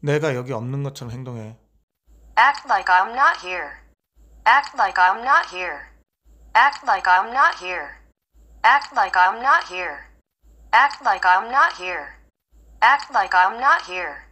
내가 여기 없는 것처럼 행동해. Act like I'm not here. Act like I'm not here. Act like I'm not here. Act like I'm not here. Act like I'm not here. Act like I'm not here.